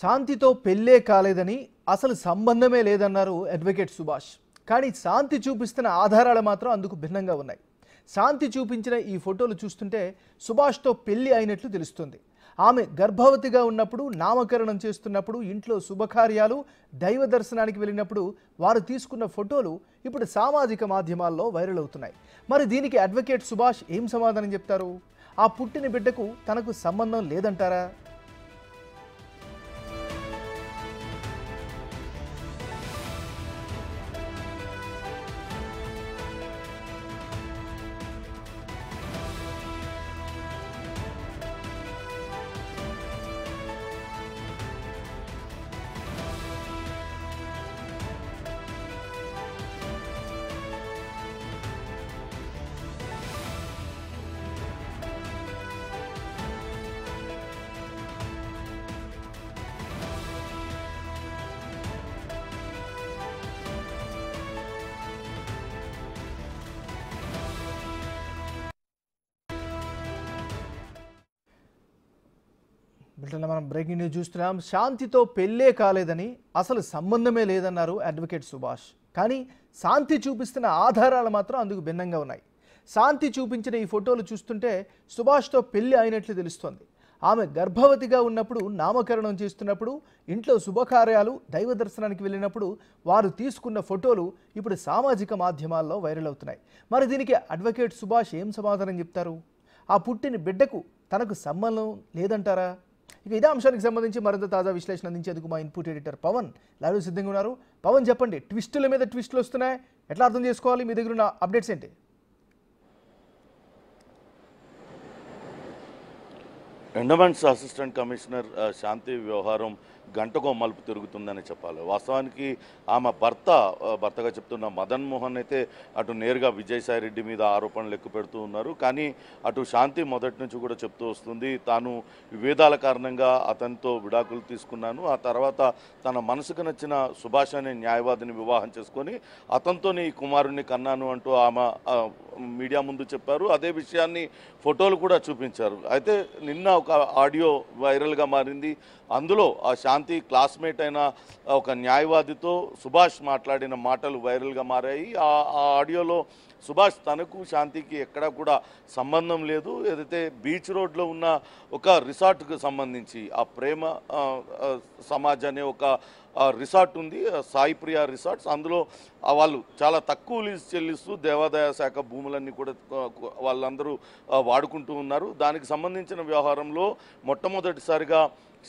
శాంతితో పెళ్ళే కాలేదని అసలు సంబంధమే లేదన్నారు అడ్వకేట్ సుభాష్ కానీ శాంతి చూపిస్తున్న ఆధారాలు మాత్రం అందుకు భిన్నంగా ఉన్నాయి శాంతి చూపించిన ఈ ఫోటోలు చూస్తుంటే సుభాష్తో పెళ్లి అయినట్లు తెలుస్తుంది ఆమె గర్భవతిగా ఉన్నప్పుడు నామకరణం చేస్తున్నప్పుడు ఇంట్లో శుభకార్యాలు దైవ దర్శనానికి వెళ్ళినప్పుడు వారు తీసుకున్న ఫోటోలు ఇప్పుడు సామాజిక మాధ్యమాల్లో వైరల్ అవుతున్నాయి మరి దీనికి అడ్వకేట్ సుభాష్ ఏం సమాధానం చెప్తారు ఆ పుట్టిన బిడ్డకు తనకు సంబంధం లేదంటారా బ్రిటన్లో మనం బ్రేకింగ్ న్యూస్ చూస్తున్నాం శాంతితో పెళ్ళే కాలేదని అసలు సంబంధమే లేదన్నారు అడ్వకేట్ సుభాష్ కానీ శాంతి చూపిస్తున్న ఆధారాలు మాత్రం అందుకు భిన్నంగా ఉన్నాయి శాంతి చూపించిన ఈ ఫోటోలు చూస్తుంటే సుభాష్తో పెళ్లి అయినట్లు తెలుస్తోంది ఆమె గర్భవతిగా ఉన్నప్పుడు నామకరణం చేస్తున్నప్పుడు ఇంట్లో శుభకార్యాలు దైవ దర్శనానికి వెళ్ళినప్పుడు వారు తీసుకున్న ఫోటోలు ఇప్పుడు సామాజిక మాధ్యమాల్లో వైరల్ అవుతున్నాయి మరి దీనికి అడ్వకేట్ సుభాష్ ఏం సమాధానం చెప్తారు ఆ పుట్టిన బిడ్డకు తనకు సంబంధం లేదంటారా ఇక ఇదే అంశానికి సంబంధించి మరింత తాజా విశ్లేషణ అందించేందుకు మా ఇన్పుట్ ఎడిటర్ పవన్ లైవ్ సిద్ధంగా ఉన్నారు పవన్ చెప్పండి ట్విస్టుల మీద ట్విస్టులు వస్తున్నాయి ఎట్లా అర్థం చేసుకోవాలి మీ దగ్గర ఉన్న అప్డేట్స్ ఏంటి ఎండమెంట్స్ అసిస్టెంట్ కమిషనర్ శాంతి వ్యవహారం గంటకో మలుపు తిరుగుతుందని చెప్పాలి వాస్తవానికి ఆమె భర్త భర్తగా చెప్తున్న మదన్ మోహన్ అయితే అటు నేరుగా విజయసాయి రెడ్డి మీద ఆరోపణలు ఎక్కువ పెడుతూ ఉన్నారు కానీ అటు శాంతి మొదటి నుంచి కూడా చెప్తూ వస్తుంది తాను విభేదాల కారణంగా అతనితో విడాకులు తీసుకున్నాను ఆ తర్వాత తన మనసుకు నచ్చిన సుభాష్ అనే న్యాయవాదిని వివాహం చేసుకొని అతనితో నీ కుమారుణ్ణి కన్నాను అంటూ ఆమె మీడియా ముందు చెప్పారు అదే విషయాన్ని ఫోటోలు కూడా చూపించారు అయితే నిన్న ఒక ఆడియో వైరల్గా మారింది అందులో ఆ శాంతి క్లాస్మేట్ అయిన ఒక న్యాయవాదితో సుభాష్ మాట్లాడిన మాటలు వైరల్గా మారాయి ఆ ఆడియోలో సుభాష్ తనకు శాంతికి ఎక్కడా కూడా సంబంధం లేదు ఏదైతే బీచ్ రోడ్లో ఉన్న ఒక రిసార్ట్కు సంబంధించి ఆ ప్రేమ సమాజ్ అనే ఒక రిసార్ట్ ఉంది సాయిప్రియ రిసార్ట్స్ అందులో వాళ్ళు చాలా తక్కువ లీజ్ చెల్లిస్తూ దేవాదాయ శాఖ భూములన్నీ కూడా వాళ్ళందరూ వాడుకుంటూ ఉన్నారు దానికి సంబంధించిన వ్యవహారంలో మొట్టమొదటిసారిగా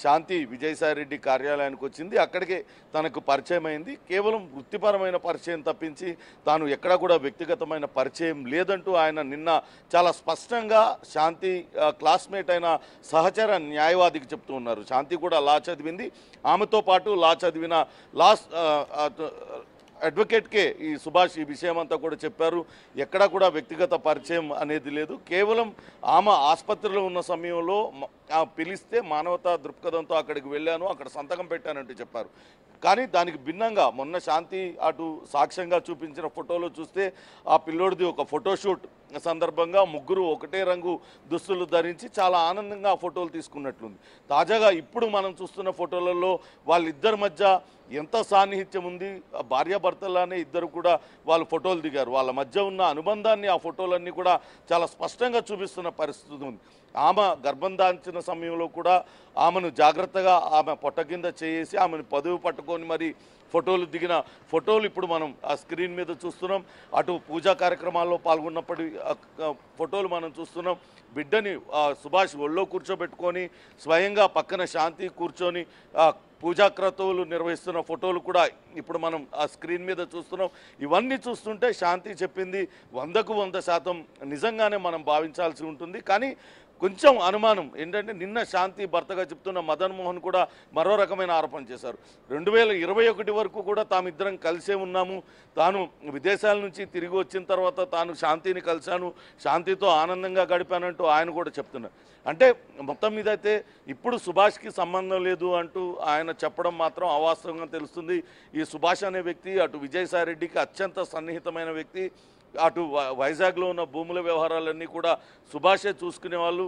శాంతి విజయసాయిరెడ్డి కార్యాలయానికి వచ్చింది అక్కడికే తనకు పరిచయం అయింది కేవలం వృత్తిపరమైన పరిచయం తప్పించి తాను ఎక్కడా కూడా వ్యక్తిగతమైన పరిచయం లేదంటూ ఆయన నిన్న చాలా స్పష్టంగా శాంతి క్లాస్మేట్ అయిన సహచర న్యాయవాదికి చెప్తూ ఉన్నారు శాంతి కూడా లా చదివింది ఆమెతో పాటు లా చదివిన లాస్ అడ్వకేట్కే ఈ సుభాష్ ఈ విషయం అంతా కూడా చెప్పారు ఎక్కడా కూడా వ్యక్తిగత పరిచయం అనేది లేదు కేవలం ఆమె ఆసుపత్రిలో ఉన్న సమయంలో పిలిస్తే మానవతా దృక్పథంతో అక్కడికి వెళ్ళాను అక్కడ సంతకం పెట్టానంటూ చెప్పారు కానీ దానికి భిన్నంగా మొన్న శాంతి అటు సాక్ష్యంగా చూపించిన ఫోటోలో చూస్తే ఆ పిల్లోడిది ఒక ఫోటోషూట్ సందర్భంగా ముగ్గురు ఒకటే రంగు దుస్తులు ధరించి చాలా ఆనందంగా ఆ ఫోటోలు తీసుకున్నట్లుంది తాజాగా ఇప్పుడు మనం చూస్తున్న ఫోటోలలో వాళ్ళిద్దరి మధ్య ఎంత సాన్నిహిత్యం ఉంది భార్యాభర్తలానే ఇద్దరు కూడా వాళ్ళు ఫోటోలు దిగారు వాళ్ళ మధ్య ఉన్న అనుబంధాన్ని ఆ ఫోటోలన్నీ కూడా చాలా స్పష్టంగా చూపిస్తున్న పరిస్థితి ఉంది ఆమె గర్భం దాల్చిన సమయంలో కూడా ఆమెను జాగ్రత్తగా ఆమె పొట్ట కింద చేసి ఆమెను పదువు పట్టుకొని మరి ఫోటోలు దిగిన ఫోటోలు ఇప్పుడు మనం ఆ స్క్రీన్ మీద చూస్తున్నాం అటు పూజా కార్యక్రమాల్లో పాల్గొన్నప్పటి ఫోటోలు మనం చూస్తున్నాం బిడ్డని సుభాష్ ఒళ్ళో కూర్చోబెట్టుకొని స్వయంగా పక్కన శాంతి కూర్చొని పూజాక్రతువులు నిర్వహిస్తున్న ఫోటోలు కూడా ఇప్పుడు మనం ఆ స్క్రీన్ మీద చూస్తున్నాం ఇవన్నీ చూస్తుంటే శాంతి చెప్పింది వందకు వంద శాతం నిజంగానే మనం భావించాల్సి ఉంటుంది కానీ కొంచెం అనుమానం ఏంటంటే నిన్న శాంతి భర్తగా చెప్తున్న మదన్ మోహన్ కూడా మరో రకమైన ఆరోపణ చేశారు రెండు వేల ఇరవై ఒకటి వరకు కూడా తామిద్దరం కలిసే ఉన్నాము తాను విదేశాల నుంచి తిరిగి వచ్చిన తర్వాత తాను శాంతిని కలిశాను శాంతితో ఆనందంగా గడిపానంటూ ఆయన కూడా చెప్తున్నారు అంటే మొత్తం మీద అయితే ఇప్పుడు సుభాష్కి సంబంధం లేదు అంటూ ఆయన చెప్పడం మాత్రం అవాస్తవంగా తెలుస్తుంది ఈ సుభాష్ అనే వ్యక్తి అటు విజయసాయిరెడ్డికి అత్యంత సన్నిహితమైన వ్యక్తి అటు వైజాగ్లో ఉన్న భూముల వ్యవహారాలన్నీ కూడా సుభాషే వాళ్ళు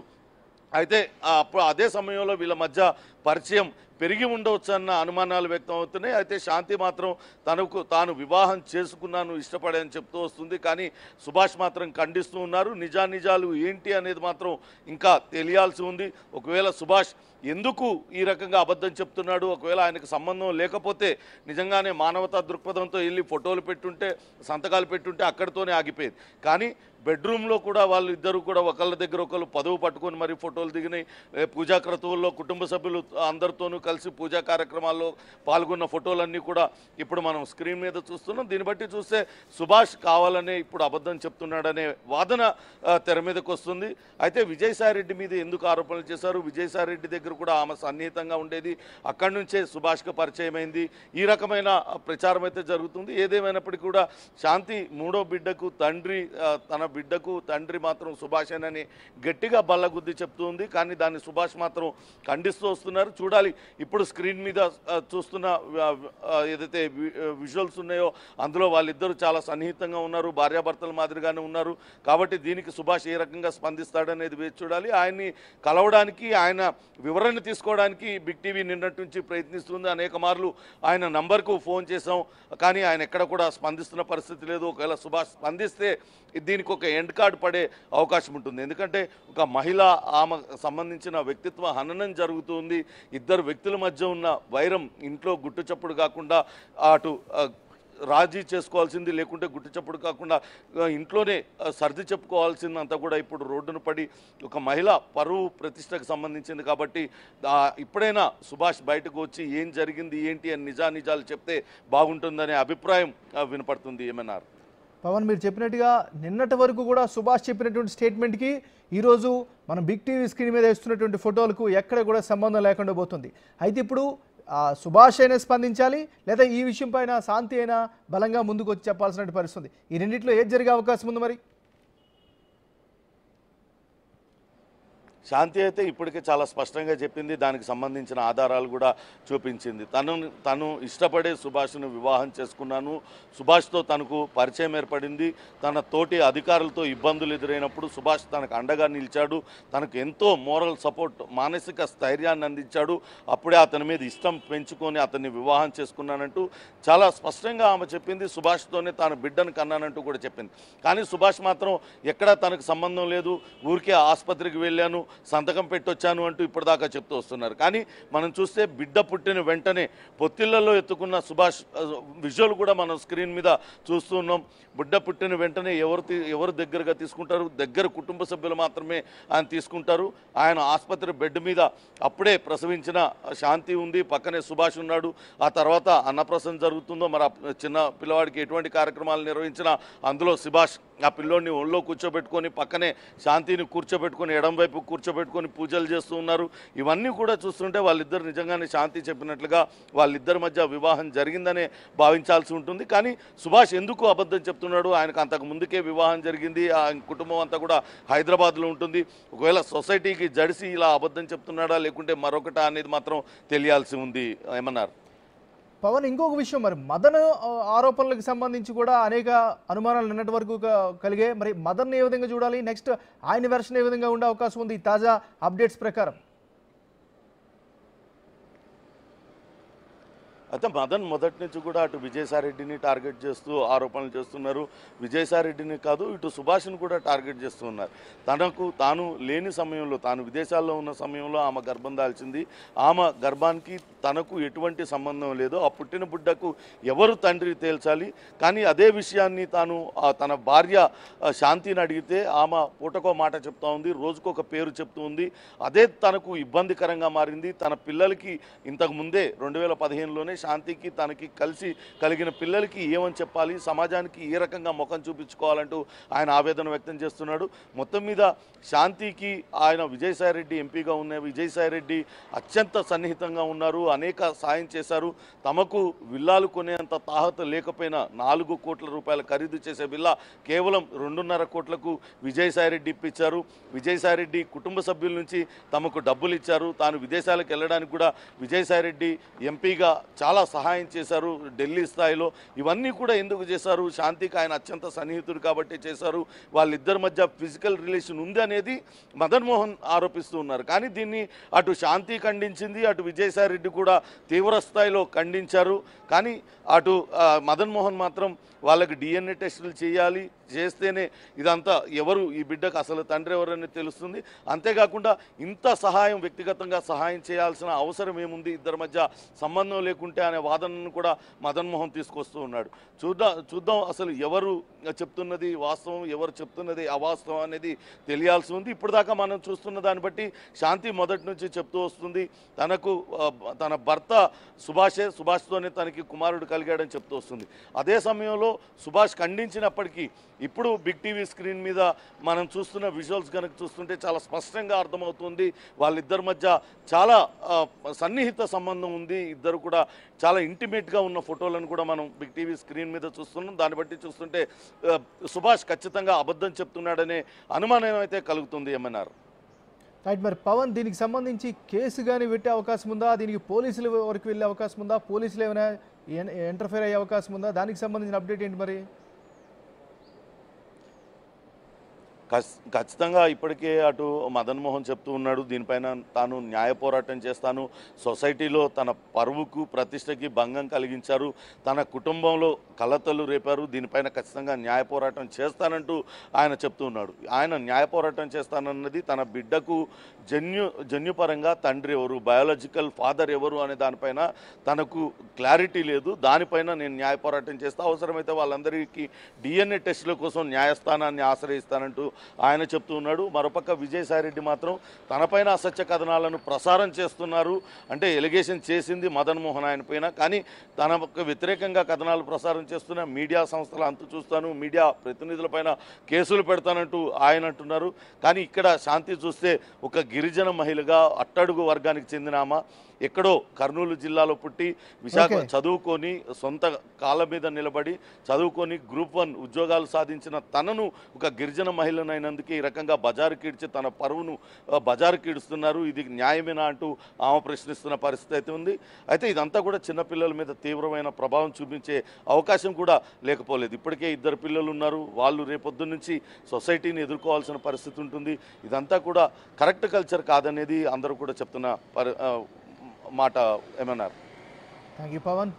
అయితే అప్పుడు అదే సమయంలో వీళ్ళ మధ్య పరిచయం పెరిగి ఉండవచ్చు అన్న అనుమానాలు వ్యక్తం అవుతున్నాయి అయితే శాంతి మాత్రం తనకు తాను వివాహం చేసుకున్నాను ఇష్టపడని చెప్తూ వస్తుంది కానీ సుభాష్ మాత్రం ఖండిస్తూ ఉన్నారు నిజానిజాలు ఏంటి అనేది మాత్రం ఇంకా తెలియాల్సి ఉంది ఒకవేళ సుభాష్ ఎందుకు ఈ రకంగా అబద్ధం చెప్తున్నాడు ఒకవేళ ఆయనకు సంబంధం లేకపోతే నిజంగానే మానవతా దృక్పథంతో వెళ్ళి ఫోటోలు పెట్టుంటే సంతకాలు పెట్టుంటే అక్కడితోనే ఆగిపోయింది కానీ బెడ్రూమ్లో కూడా వాళ్ళు ఇద్దరు కూడా ఒకళ్ళ దగ్గర ఒకళ్ళు పదవు పట్టుకొని మరి ఫోటోలు దిగినాయి పూజా క్రతువుల్లో కుటుంబ సభ్యులు అందరితోనూ కలిసి పూజా కార్యక్రమాల్లో పాల్గొన్న ఫోటోలన్నీ కూడా ఇప్పుడు మనం స్క్రీన్ మీద చూస్తున్నాం దీన్ని బట్టి చూస్తే సుభాష్ కావాలనే ఇప్పుడు అబద్ధం చెప్తున్నాడనే వాదన తెర మీదకి వస్తుంది అయితే విజయసాయిరెడ్డి మీద ఎందుకు ఆరోపణలు చేశారు విజయసాయిరెడ్డి దగ్గర కూడా ఆమె సన్నిహితంగా ఉండేది అక్కడి నుంచే సుభాష్కి పరిచయమైంది ఈ రకమైన ప్రచారం అయితే జరుగుతుంది ఏదేమైనప్పటికీ కూడా శాంతి మూడో బిడ్డకు తండ్రి తన బిడ్డకు తండ్రి మాత్రం సుభాష్ అని గట్టిగా బల్లగుద్ది చెప్తుంది కానీ దాన్ని సుభాష్ మాత్రం ఖండిస్తూ వస్తున్నారు చూడాలి ఇప్పుడు స్క్రీన్ మీద చూస్తున్న ఏదైతే విజువల్స్ ఉన్నాయో అందులో వాళ్ళిద్దరూ చాలా సన్నిహితంగా ఉన్నారు భార్యాభర్తల మాదిరిగానే ఉన్నారు కాబట్టి దీనికి సుభాష్ ఏ రకంగా స్పందిస్తాడనేది వేచి చూడాలి ఆయన్ని కలవడానికి ఆయన వివరణ తీసుకోవడానికి బిగ్ టీవీ నిన్నటి నుంచి ప్రయత్నిస్తుంది అనేక మార్లు ఆయన నంబర్కు ఫోన్ చేశాం కానీ ఆయన ఎక్కడ కూడా స్పందిస్తున్న పరిస్థితి లేదు ఒకవేళ సుభాష్ స్పందిస్తే దీనికి ఒక ఎండ్ కార్డ్ పడే అవకాశం ఉంటుంది ఎందుకంటే ఒక మహిళ ఆమె సంబంధించిన వ్యక్తిత్వ హననం జరుగుతుంది ఇద్దరు వ్యక్తుల మధ్య ఉన్న వైరం ఇంట్లో గుట్టుచప్పుడు కాకుండా అటు రాజీ చేసుకోవాల్సింది లేకుంటే గుట్టు చప్పుడు కాకుండా ఇంట్లోనే సర్ది చెప్పుకోవాల్సిందంతా కూడా ఇప్పుడు రోడ్డును పడి ఒక మహిళ పరువు ప్రతిష్టకు సంబంధించింది కాబట్టి ఇప్పుడైనా సుభాష్ బయటకు వచ్చి ఏం జరిగింది ఏంటి అని నిజానిజాలు చెప్తే బాగుంటుందనే అభిప్రాయం వినపడుతుంది ఏమన్నారు పవన్ మీరు చెప్పినట్టుగా నిన్నటి వరకు కూడా సుభాష్ చెప్పినటువంటి స్టేట్మెంట్కి ఈరోజు మనం బిగ్ టీవీ స్క్రీన్ మీద వేస్తున్నటువంటి ఫోటోలకు ఎక్కడ కూడా సంబంధం లేకుండా పోతుంది అయితే ఇప్పుడు సుభాష్ అయినా స్పందించాలి లేదా ఈ విషయం పైన శాంతి అయినా బలంగా ముందుకు వచ్చి చెప్పాల్సినటువంటి పరిస్థితుంది ఈ రెండింటిలో ఏది జరిగే అవకాశం ఉంది మరి శాంతి అయితే ఇప్పటికే చాలా స్పష్టంగా చెప్పింది దానికి సంబంధించిన ఆధారాలు కూడా చూపించింది తను తను ఇష్టపడే సుభాష్ను వివాహం చేసుకున్నాను సుభాష్తో తనకు పరిచయం ఏర్పడింది తన తోటి అధికారులతో ఇబ్బందులు ఎదురైనప్పుడు సుభాష్ తనకు అండగా నిలిచాడు తనకు ఎంతో మోరల్ సపోర్ట్ మానసిక స్థైర్యాన్ని అందించాడు అప్పుడే అతని మీద ఇష్టం పెంచుకొని అతన్ని వివాహం చేసుకున్నానంటూ చాలా స్పష్టంగా ఆమె చెప్పింది సుభాష్తోనే తాను బిడ్డను కన్నానంటూ కూడా చెప్పింది కానీ సుభాష్ మాత్రం ఎక్కడా తనకు సంబంధం లేదు ఊరికే ఆసుపత్రికి వెళ్ళాను సంతకం పెట్టొచ్చాను అంటూ ఇప్పటిదాకా చెప్తూ వస్తున్నారు కానీ మనం చూస్తే బిడ్డ పుట్టిన వెంటనే పొత్తిళ్లలో ఎత్తుకున్న సుభాష్ విజువల్ కూడా మనం స్క్రీన్ మీద చూస్తున్నాం బిడ్డ పుట్టిన వెంటనే ఎవరు ఎవరు దగ్గరగా తీసుకుంటారు దగ్గర కుటుంబ సభ్యులు మాత్రమే ఆయన తీసుకుంటారు ఆయన ఆసుపత్రి బెడ్ మీద అప్పుడే ప్రసవించిన శాంతి ఉంది పక్కనే సుభాష్ ఉన్నాడు ఆ తర్వాత అన్నప్రసం జరుగుతుందో మరి చిన్న పిల్లవాడికి ఎటువంటి కార్యక్రమాలు నిర్వహించినా అందులో సుభాష్ ఆ పిల్లోడిని ఒళ్ళో కూర్చోబెట్టుకొని పక్కనే శాంతిని కూర్చోబెట్టుకొని వైపు కూర్చోబెట్టుకొని పూజలు చేస్తూ ఉన్నారు ఇవన్నీ కూడా చూస్తుంటే వాళ్ళిద్దరు నిజంగానే శాంతి చెప్పినట్లుగా వాళ్ళిద్దరి మధ్య వివాహం జరిగిందనే భావించాల్సి ఉంటుంది కానీ సుభాష్ ఎందుకు అబద్ధం చెప్తున్నాడు ఆయనకు అంతకు ముందుకే వివాహం జరిగింది ఆయన కుటుంబం అంతా కూడా హైదరాబాద్లో ఉంటుంది ఒకవేళ సొసైటీకి జడిసి ఇలా అబద్ధం చెప్తున్నాడా లేకుంటే మరొకటా అనేది మాత్రం తెలియాల్సి ఉంది ఏమన్నారు పవన్ ఇంకొక విషయం మరి మదన్ ఆరోపణలకు సంబంధించి కూడా అనేక అనుమానాలు నిన్నటి వరకు కలిగే మరి మదన్ ఏ విధంగా చూడాలి నెక్స్ట్ ఆయన వెర్షన్ ఏ విధంగా ఉండే అవకాశం ఉంది తాజా అప్డేట్స్ ప్రకారం అయితే మదన్ మొదటి నుంచి కూడా అటు విజయసాయిరెడ్డిని టార్గెట్ చేస్తూ ఆరోపణలు చేస్తున్నారు విజయసాయిరెడ్డిని కాదు ఇటు సుభాష్ని కూడా టార్గెట్ చేస్తున్నారు తనకు తాను లేని సమయంలో తాను విదేశాల్లో ఉన్న సమయంలో ఆమె గర్భం దాల్చింది ఆమె గర్భానికి తనకు ఎటువంటి సంబంధం లేదు ఆ పుట్టిన బిడ్డకు ఎవరు తండ్రి తేల్చాలి కానీ అదే విషయాన్ని తాను తన భార్య శాంతిని అడిగితే ఆమె పూటకో మాట చెప్తా ఉంది రోజుకొక పేరు చెప్తూ ఉంది అదే తనకు ఇబ్బందికరంగా మారింది తన పిల్లలకి ఇంతకుముందే రెండు వేల పదిహేనులోనే శాంతికి తనకి కలిసి కలిగిన పిల్లలకి ఏమని చెప్పాలి సమాజానికి ఏ రకంగా ముఖం చూపించుకోవాలంటూ ఆయన ఆవేదన వ్యక్తం చేస్తున్నాడు మొత్తం మీద శాంతికి ఆయన విజయసాయిరెడ్డి ఎంపీగా ఉన్న విజయసాయిరెడ్డి అత్యంత సన్నిహితంగా ఉన్నారు అనేక సాయం చేశారు తమకు విల్లాలు కొనేంత తాహత లేకపోయినా నాలుగు కోట్ల రూపాయల ఖరీదు చేసే బిల్లా కేవలం రెండున్నర కోట్లకు విజయసాయిరెడ్డి ఇప్పించారు విజయసాయిరెడ్డి కుటుంబ సభ్యుల నుంచి తమకు డబ్బులు ఇచ్చారు తాను విదేశాలకు వెళ్ళడానికి కూడా విజయసాయిరెడ్డి ఎంపీగా చాలా చాలా సహాయం చేశారు ఢిల్లీ స్థాయిలో ఇవన్నీ కూడా ఎందుకు చేశారు శాంతికి ఆయన అత్యంత సన్నిహితుడు కాబట్టి చేశారు వాళ్ళిద్దరి మధ్య ఫిజికల్ రిలేషన్ ఉంది అనేది మదన్మోహన్ ఆరోపిస్తూ ఉన్నారు కానీ దీన్ని అటు శాంతి ఖండించింది అటు విజయసాయి రెడ్డి కూడా తీవ్ర స్థాయిలో ఖండించారు కానీ అటు మదన్మోహన్ మాత్రం వాళ్ళకి డిఎన్ఏ టెస్టులు చేయాలి చేస్తేనే ఇదంతా ఎవరు ఈ బిడ్డకు అసలు తండ్రి ఎవరని తెలుస్తుంది అంతేకాకుండా ఇంత సహాయం వ్యక్తిగతంగా సహాయం చేయాల్సిన అవసరం ఏముంది ఇద్దరి మధ్య సంబంధం లేకుంటే అనే వాదనను కూడా మదన్మోహన్ తీసుకొస్తూ ఉన్నాడు చూద్దాం చూద్దాం అసలు ఎవరు చెప్తున్నది వాస్తవం ఎవరు చెప్తున్నది అవాస్తవం అనేది తెలియాల్సి ఉంది ఇప్పటిదాకా మనం చూస్తున్న దాన్ని బట్టి శాంతి మొదటి నుంచి చెప్తూ వస్తుంది తనకు తన భర్త సుభాషే సుభాష్తోనే తనకి కుమారుడు కలిగాడని చెప్తూ వస్తుంది అదే సమయంలో సుభాష్ ఖండించినప్పటికీ ఇప్పుడు బిగ్ టీవీ స్క్రీన్ మీద మనం చూస్తున్న విజువల్స్ కనుక చూస్తుంటే చాలా స్పష్టంగా అర్థమవుతుంది వాళ్ళిద్దరి మధ్య చాలా సన్నిహిత సంబంధం ఉంది ఇద్దరు కూడా చాలా ఇంటిమేట్గా ఉన్న ఫోటోలను కూడా మనం బిగ్ టీవీ స్క్రీన్ మీద చూస్తున్నాం దాన్ని బట్టి చూస్తుంటే సుభాష్ ఖచ్చితంగా అబద్ధం చెప్తున్నాడనే అనుమానం అయితే కలుగుతుంది ఏమన్నారు రైట్ మరి పవన్ దీనికి సంబంధించి కేసు కానీ పెట్టే అవకాశం ఉందా దీనికి పోలీసుల వరకు వెళ్ళే అవకాశం ఉందా పోలీసులు ఏమైనా ఎంటర్ఫైర్ అయ్యే అవకాశం ఉందా దానికి సంబంధించిన అప్డేట్ ఏంటి మరి ఖచ్చితంగా ఇప్పటికే అటు మదన్ మోహన్ చెప్తూ ఉన్నాడు దీనిపైన తాను న్యాయ పోరాటం చేస్తాను సొసైటీలో తన పరువుకు ప్రతిష్టకి భంగం కలిగించారు తన కుటుంబంలో కలతలు రేపారు దీనిపైన ఖచ్చితంగా న్యాయ పోరాటం చేస్తానంటూ ఆయన చెప్తూ ఉన్నాడు ఆయన న్యాయ పోరాటం చేస్తానన్నది తన బిడ్డకు జన్యు జన్యుపరంగా తండ్రి ఎవరు బయాలజికల్ ఫాదర్ ఎవరు అనే దానిపైన తనకు క్లారిటీ లేదు దానిపైన నేను న్యాయ పోరాటం చేస్తా అవసరమైతే వాళ్ళందరికీ డిఎన్ఏ టెస్టుల కోసం న్యాయస్థానాన్ని ఆశ్రయిస్తానంటూ ఆయన చెప్తూ ఉన్నాడు మరోపక్క విజయసాయిరెడ్డి మాత్రం తనపైన అసత్య కథనాలను ప్రసారం చేస్తున్నారు అంటే ఎలిగేషన్ చేసింది మదన్ మోహన్ ఆయన పైన కానీ తనకు వ్యతిరేకంగా కథనాలు ప్రసారం చేస్తున్న మీడియా సంస్థల అంత చూస్తాను మీడియా ప్రతినిధులపైన కేసులు పెడతానంటూ ఆయన అంటున్నారు కానీ ఇక్కడ శాంతి చూస్తే ఒక గిరిజన మహిళగా అట్టడుగు వర్గానికి చెందిన ఆమె ఎక్కడో కర్నూలు జిల్లాలో పుట్టి విశాఖ చదువుకొని సొంత కాళ్ళ మీద నిలబడి చదువుకొని గ్రూప్ వన్ ఉద్యోగాలు సాధించిన తనను ఒక గిరిజన మహిళనైనందుకే ఈ రకంగా బజారు కీడ్చి తన పరువును బజారు కీడుస్తున్నారు ఇది న్యాయమేనా అంటూ ఆమె ప్రశ్నిస్తున్న పరిస్థితి అయితే ఉంది అయితే ఇదంతా కూడా చిన్నపిల్లల మీద తీవ్రమైన ప్రభావం చూపించే అవకాశం కూడా లేకపోలేదు ఇప్పటికే ఇద్దరు పిల్లలు ఉన్నారు వాళ్ళు రేపొద్దు నుంచి సొసైటీని ఎదుర్కోవాల్సిన పరిస్థితి ఉంటుంది ఇదంతా కూడా కరెక్ట్ కల్చర్ కాదనేది అందరూ కూడా చెప్తున్న మాట ఏమన్నారు థ్యాంక్ యూ పవన్